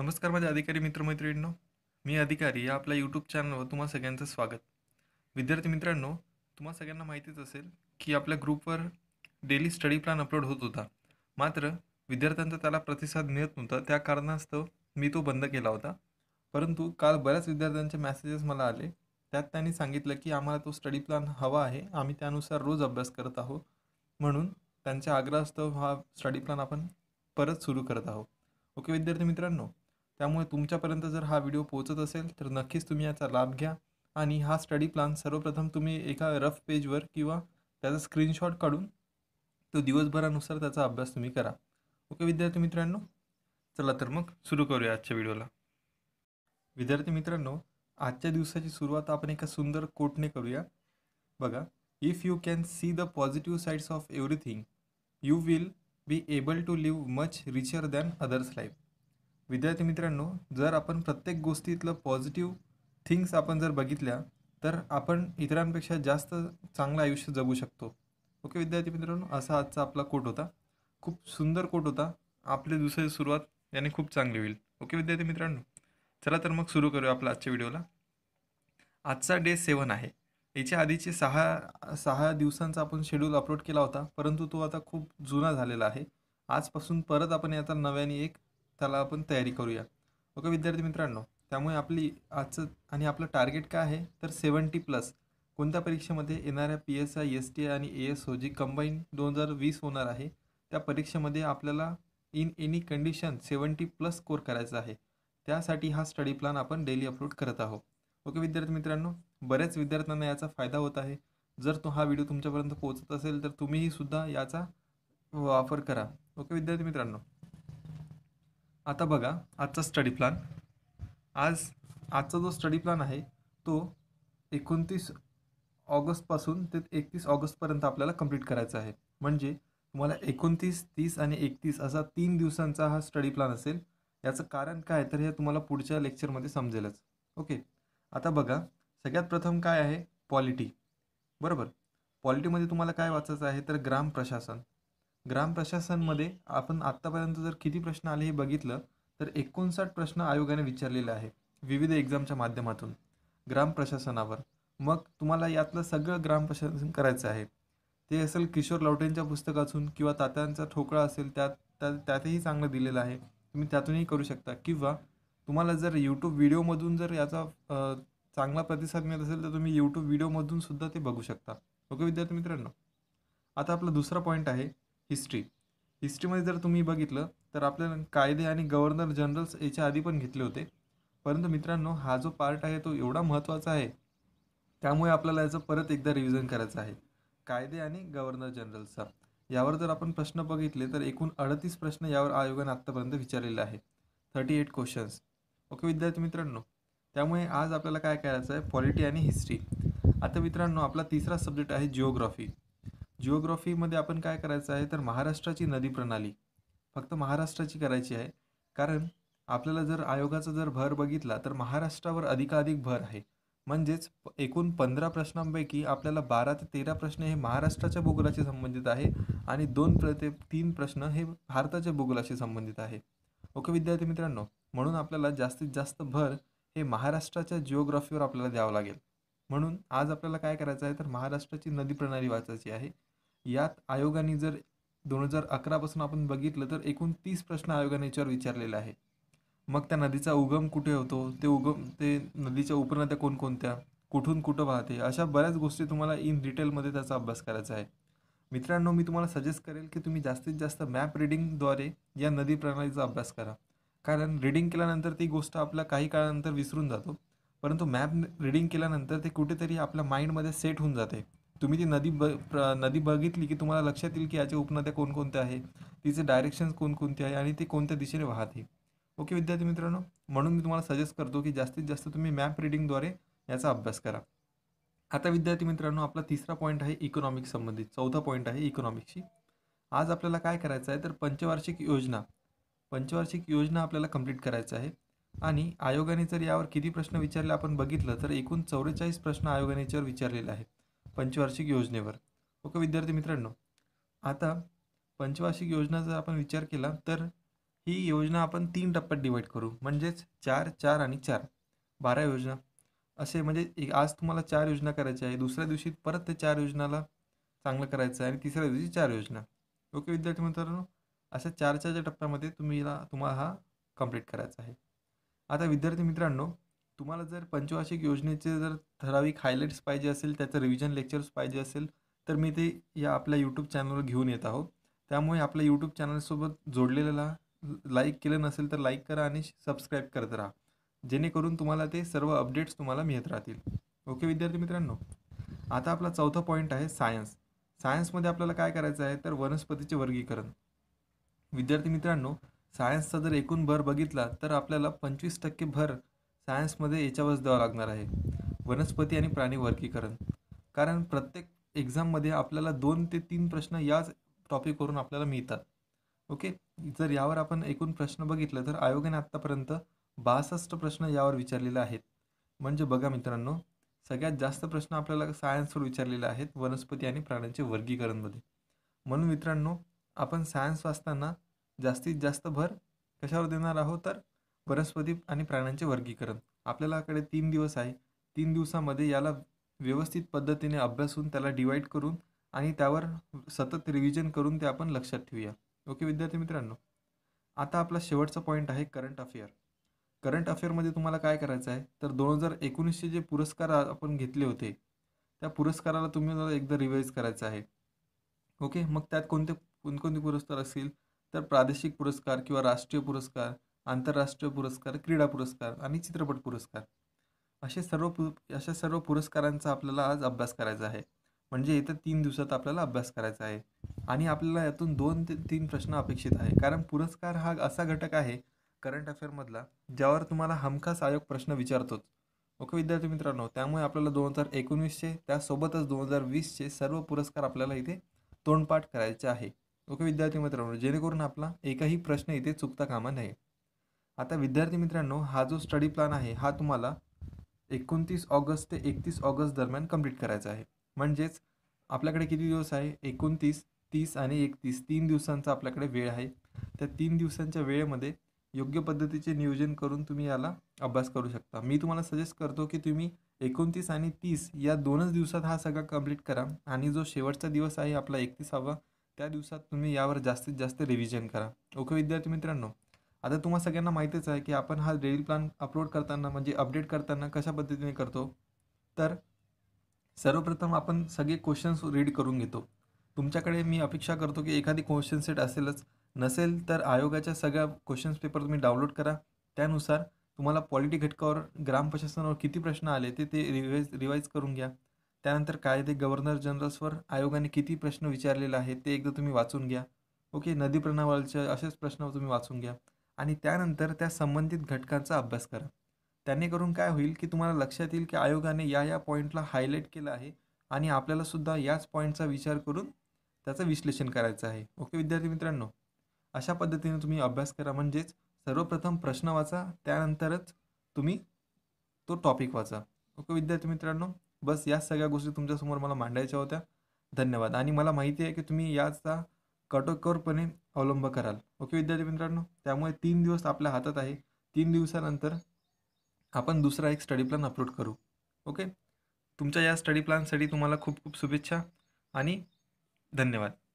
नमस्कार माझ्या अधिकारी मित्रमैत्रिणींनो मी अधिकारी या आपल्या यूट्यूब चॅनलवर तुम्हा सगळ्यांचं स्वागत विद्यार्थी मित्रांनो तुम्हा सगळ्यांना माहितीच असेल की आपल्या ग्रुपवर डेली स्टडी प्लॅन अपलोड होत होता मात्र विद्यार्थ्यांचा त्याला प्रतिसाद मिळत नव्हता त्या कारणास्तव मी तो बंद केला होता परंतु काल बऱ्याच विद्यार्थ्यांचे मॅसेजेस मला आले त्यात त्यांनी सांगितलं की आम्हाला तो स्टडी प्लॅन हवा आहे आम्ही त्यानुसार रोज अभ्यास करत आहोत म्हणून त्यांच्या आग्रहास्तव हा स्टडी प्लॅन आपण परत सुरू करत आहोत ओके विद्यार्थी मित्रांनो त्यामुळे तुमच्यापर्यंत जर हा व्हिडिओ पोहोचत असेल तर नक्कीच तुम्ही याचा लाभ घ्या आणि हा स्टडी प्लान सर्वप्रथम तुम्ही एका रफ पेजवर किंवा त्याचा स्क्रीनशॉट काढून तो दिवसभरानुसार त्याचा अभ्यास तुम्ही करा ओके विद्यार्थी मित्रांनो चला तर मग सुरू करूया आजच्या व्हिडिओला विद्यार्थी मित्रांनो आजच्या दिवसाची सुरुवात आपण एका सुंदर कोटने करूया बघा if you can see the positive sides of everything you will be able to live much richer than others life विद्यार्थी मित्रांनो जर आपण प्रत्येक गोष्टीतलं पॉझिटिव्ह थिंग्स आपण जर बघितल्या तर आपण इतरांपेक्षा जास्त चांगलं आयुष्य जगू शकतो ओके विद्यार्थी मित्रांनो असा आजचा आपला कोट होता खूप सुंदर कोट होता आपले दुसरी सुरुवात याने खूप चांगली होईल ओके विद्यार्थी मित्रांनो चला तर मग सुरू करूया आपला आजच्या व्हिडिओला आजचा डे सेवन आहे याच्या आधीचे सहा सहा दिवसांचा आपण शेड्यूल अपलोड केला होता परंतु तो आता खूप जुना झालेला आहे आजपासून परत आपण याचा नव्याने एक त्याला आपण तयारी करूया ओके विद्यार्थी मित्रांनो त्यामुळे आपली आजचं आणि आपलं टार्गेट काय आहे तर सेवन्टी प्लस कोणत्या परीक्षेमध्ये येणाऱ्या P S I S T I आणि A S O G combine दोन हजार वीस होणार आहे त्या परीक्षेमध्ये आपल्याला in any condition seventy plus score करायचा आहे त्यासाठी हा स्टडी प्लॅन आपण डेली अपलोड करत आहोत ओके विद्यार्थी मित्रांनो बऱ्याच विद्यार्थ्यांना याचा फायदा होत आहे जर तो हा व्हिडिओ तुमच्यापर्यंत पोहोचत असेल तर तुम्हीही सुद्धा याचा वापर करा ओके विद्यार्थी मित्रांनो आता बघा आजचा स्टडी प्लॅन आज आजचा जो स्टडी प्लॅन आहे तो एकोणतीस ऑगस्टपासून ते एकतीस ऑगस्टपर्यंत आपल्याला कंप्लीट करायचा आहे म्हणजे तुम्हाला एकोणतीस तीस आणि एकतीस असा तीन दिवसांचा हा स्टडी प्लॅन असेल याचं कारण काय तर हे तुम्हाला पुढच्या लेक्चरमध्ये समजेलच ओके आता बघा सगळ्यात प्रथम काय आहे पॉलिटी बरोबर पॉलिटीमध्ये तुम्हाला काय वाचायचं आहे तर ग्राम प्रशासन ग्राम प्रशासनमध्ये आपण आत्तापर्यंत जर किती प्रश्न आले हे बघितलं तर एकोणसाठ प्रश्न आयोगाने विचारलेले आहे विविध एक्झामच्या माध्यमातून ग्राम प्रशासनावर मग तुम्हाला यातलं सगळं ग्राम प्रशासन करायचं आहे ते असेल किशोर लवटेंच्या पुस्तकातून किंवा तात्यांचा ठोकळा असेल त्यात त्या त्यातही चांगलं दिलेलं आहे तुम्ही त्यातूनही करू शकता किंवा तुम्हाला जर यूट्यूब व्हिडिओमधून जर याचा चांगला प्रतिसाद मिळत असेल तर तुम्ही यूट्यूब व्हिडिओमधून सुद्धा ते बघू शकता ओके विद्यार्थी मित्रांनो आता आपला दुसरा पॉईंट आहे हिस्ट्री हिस्ट्रीमध्ये जर तुम्ही बघितलं तर आपल्याला कायदे आणि गव्हर्नर जनरल्स याच्या आधी पण घेतले होते परंतु मित्रांनो हा जो पार्ट आहे तो एवढा महत्त्वाचा आहे त्यामुळे आपल्याला याचं परत एकदा रिव्हिजन करायचं आहे कायदे आणि गव्हर्नर जनरलचा यावर जर आपण प्रश्न बघितले तर एकूण अडतीस प्रश्न यावर आयोगाने आत्तापर्यंत विचारलेला आहे थर्टी एट क्वेश्चन्स ओके विद्यार्थी मित्रांनो त्यामुळे आज आपल्याला काय करायचं आहे पॉलिटी आणि हिस्ट्री आता मित्रांनो आपला तिसरा सब्जेक्ट आहे जिओग्राफी जिओग्राफीमध्ये आपण काय करायचं आहे तर महाराष्ट्राची नदी प्रणाली फक्त महाराष्ट्राची करायची आहे कारण आपल्याला जर आयोगाचा जर भर बघितला तर महाराष्ट्रावर अधिकाधिक भर आहे म्हणजेच एकूण पंधरा प्रश्नांपैकी आपल्याला बारा ते तेरा प्रश्न हे महाराष्ट्राच्या भूगोलाशी संबंधित आहे आणि दोन प्र ते तीन प्रश्न हे भारताच्या भूगोलाशी संबंधित आहे ओके विद्यार्थी मित्रांनो म्हणून आपल्याला जास्तीत जास्त भर हे महाराष्ट्राच्या जिओग्राफीवर आपल्याला द्यावं लागेल म्हणून आज आपल्याला काय करायचं आहे तर महाराष्ट्राची नदी प्रणाली वाचायची आहे यात आयोगाने जर दोन हजार अकरापासून आपण बघितलं तर एकूण तीस प्रश्न आयोगाने याच्यावर विचारलेला आहे मग त्या नदीचा उगम कुठे होतो ते उगम ते नदीच्या उपनद्या कोणकोणत्या कुठून कुठं वाहते अशा बऱ्याच गोष्टी तुम्हाला इन डिटेलमध्ये त्याचा अभ्यास करायचा आहे मित्रांनो मी तुम्हाला सजेस्ट करेल की तुम्ही जास्तीत जास्त मॅप रिडिंगद्वारे या नदी प्रणालीचा अभ्यास करा कारण रिडिंग केल्यानंतर ती गोष्ट आपल्या काही काळानंतर विसरून जातो परंतु मॅप रिडिंग केल्यानंतर ते कुठेतरी आपल्या माइंडमध्ये सेट होऊन जाते तुम्ही ती नदी ब नदी बघितली की तुम्हाला लक्षात येईल की याच्या उपनद्या कोणकोणत्या आहेत तिचे डायरेक्शन्स कोणकोणते आहे आणि ते कोणत्या दिशेने वाहते ओके विद्यार्थी मित्रांनो म्हणून मी तुम्हाला सजेस्ट करतो की जास्तीत जास्त तुम्ही मॅप रिडिंगद्वारे याचा अभ्यास करा आता विद्यार्थी मित्रांनो आपला तिसरा पॉईंट आहे इकॉनॉमिक्स संबंधित चौथा पॉईंट आहे इकॉनॉमिक्सची आज आपल्याला काय करायचं आहे तर पंचवार्षिक योजना पंचवार्षिक योजना आपल्याला कंप्लीट करायचं आहे आणि आयोगाने जर यावर किती प्रश्न विचारले आपण बघितलं तर एकूण चौवेचाळीस प्रश्न आयोगाने याच्यावर विचारलेला आहे पंचवार्षिक योजनेवर ओके विद्यार्थी मित्रांनो आता पंचवार्षिक योजना जर आपण विचार केला तर ही योजना आपण तीन टप्प्यात डिवाईड करू म्हणजेच चार चार आणि चार बारा योजना असे म्हणजे एक आज तुम्हाला चार योजना करायच्या आहे दुसऱ्या दिवशी परत त्या चार योजनाला चांगलं करायचं आहे आणि तिसऱ्या दिवशी चार योजना ओके विद्यार्थी मित्रांनो अशा चारच्या टप्प्यामध्ये तुम्ही तुम्हाला हा कम्प्लीट करायचा आहे आता विद्यार्थी मित्रांनो तुम्हाला जर पंचवार्षिक योजनेचे जर ठराविक हायलाईट्स पाहिजे असेल त्याचं रिव्हिजन लेक्चर्स पाहिजे असेल तर मी ते या आपल्या यूट्यूब चॅनलवर घेऊन येत आहोत त्यामुळे आपल्या यूट्यूब चॅनलसोबत जोडलेलं लाईक केलं नसेल तर लाईक करा आणि सबस्क्राईब करत राहा जेणेकरून तुम्हाला ते सर्व अपडेट्स तुम्हाला मिळत राहतील ओके विद्यार्थी मित्रांनो आता आपला चौथा पॉईंट आहे सायन्स सायन्समध्ये आपल्याला काय करायचं आहे तर वनस्पतीचे वर्गीकरण विद्यार्थी मित्रांनो सायन्सचा जर एकूण भर बघितला तर आपल्याला पंचवीस टक्के भर सायन्समध्ये याच्यावरच द्यावं लागणार आहे वनस्पती आणि प्राणी वर्गीकरण कारण प्रत्येक एक्झाममध्ये आपल्याला दोन ते तीन प्रश्न याच टॉपिकवरून आपल्याला मिळतात ओके जर यावर आपण एकूण प्रश्न बघितलं तर आयोगाने आत्तापर्यंत बासष्ट प्रश्न यावर विचारलेले आहेत म्हणजे बघा मित्रांनो सगळ्यात जास्त प्रश्न आपल्याला सायन्सवर विचारलेले आहेत वनस्पती आणि प्राण्यांचे वर्गीकरणमध्ये म्हणून मित्रांनो आपण सायन्स वाचताना जास्तीत जास्त भर कशावर देणार आहोत तर वनस्पती आणि प्राण्यांचे वर्गीकरण आपल्यालाकडे तीन दिवस आहे तीन दिवसामध्ये याला व्यवस्थित पद्धतीने अभ्यासून त्याला डिवाईड करून आणि त्यावर सतत रिव्हिजन करून ते आपण लक्षात ठेवूया ओके विद्यार्थी मित्रांनो आता आपला शेवटचा पॉईंट आहे करंट अफेअर करंट अफेअरमध्ये तुम्हाला काय करायचं आहे तर दोन हजार एकोणीसचे जे पुरस्कार आपण घेतले होते त्या पुरस्काराला तुम्ही एकदा रिवाईज करायचं आहे ओके मग त्यात कोणते कोणकोणते पुरस्कार असतील तर प्रादेशिक पुरस्कार किंवा राष्ट्रीय पुरस्कार आंतरराष्ट्रीय पुरस्कार क्रीडा पुरस्कार आणि चित्रपट पुरस्कार असे सर्व पु अशा सर्व पुरस्कारांचा आपल्याला आज अभ्यास करायचा आहे म्हणजे येत्या तीन दिवसात आपल्याला अभ्यास करायचा आहे आणि आपल्याला यातून दोन ते तीन प्रश्न अपेक्षित आहे कारण पुरस्कार हा असा घटक आहे करंट अफेअरमधला ज्यावर तुम्हाला हमखास आयोग प्रश्न विचारतोच ओके विद्यार्थी मित्रांनो त्यामुळे आपल्याला दोन हजार एकोणवीसचे त्यासोबतच दोन हजार वीसचे सर्व पुरस्कार आपल्याला इथे तोंडपाठ करायचे आहे ओके विद्यार्थी मित्रांनो जेणेकरून आपला एकही प्रश्न इथे चुकता कामा नये आता विद्यार्थी मित्रांनो हा जो स्टडी प्लॅन आहे हा तुम्हाला एकोणतीस ऑगस्ट ते एकतीस ऑगस्ट दरम्यान कंप्लीट करायचा आहे म्हणजेच आपल्याकडे किती दिवस आहे एकोणतीस तीस आणि एकतीस तीन दिवसांचा आपल्याकडे वेळ आहे त्या तीन दिवसांच्या वेळेमध्ये योग्य पद्धतीचे नियोजन करून तुम्ही याला अभ्यास करू शकता मी तुम्हाला सजेस्ट करतो की तुम्ही एकोणतीस आणि तीस या दोनच दिवसात हा सगळा कंप्लीट करा आणि जो शेवटचा दिवस आहे आपला एकतीसावा त्या दिवसात तुम्ही यावर जास्तीत जास्त रिव्हिजन करा ओके विद्यार्थी मित्रांनो आता तुम्हाला सगळ्यांना माहितीच आहे की आपण हा डेली प्लॅन अपलोड करताना म्हणजे अपडेट करताना कशा पद्धतीने करतो तर सर्वप्रथम आपण सगळे क्वेश्चन्स रीड करून घेतो तुमच्याकडे मी अपेक्षा करतो की एखादी क्वेश्चन सेट असेलच नसेल तर आयोगाच्या सगळ्या क्वेश्चन्स पेपर तुम्ही डाउनलोड करा त्यानुसार तुम्हाला पॉलिटी घटकावर ग्राम प्रशासनावर किती प्रश्न आले ते ते रिवाईज रिवाईज करून घ्या त्यानंतर कायदे गव्हर्नर जनरल्सवर आयोगाने किती प्रश्न विचारलेला आहे ते एकदा तुम्ही वाचून घ्या ओके नदी प्रणावालचे असेच प्रश्न तुम्ही वाचून घ्या आणि त्यानंतर त्या संबंधित घटकांचा अभ्यास करा त्याने करून काय होईल की तुम्हाला लक्षात येईल की आयोगाने या या पॉईंटला हायलाईट केलं आहे आणि आपल्यालासुद्धा याच पॉईंटचा विचार करून त्याचं विश्लेषण करायचं आहे ओके विद्यार्थी मित्रांनो अशा पद्धतीने तुम्ही अभ्यास करा म्हणजेच सर्वप्रथम प्रश्न वाचा त्यानंतरच तुम्ही तो टॉपिक वाचा ओके विद्यार्थी मित्रांनो बस या सगळ्या गोष्टी तुमच्यासमोर मला मांडायच्या होत्या धन्यवाद आणि मला माहिती आहे की तुम्ही याचा कटोकोरपणे अवलंब कराल ओके विद्यार्थी मित्रांनो त्यामुळे तीन दिवस आपल्या हातात आहे तीन दिवसानंतर आपण दुसरा एक स्टडी प्लॅन अपलोड करू ओके तुमच्या या स्टडी प्लॅनसाठी तुम्हाला खूप खूप शुभेच्छा आणि धन्यवाद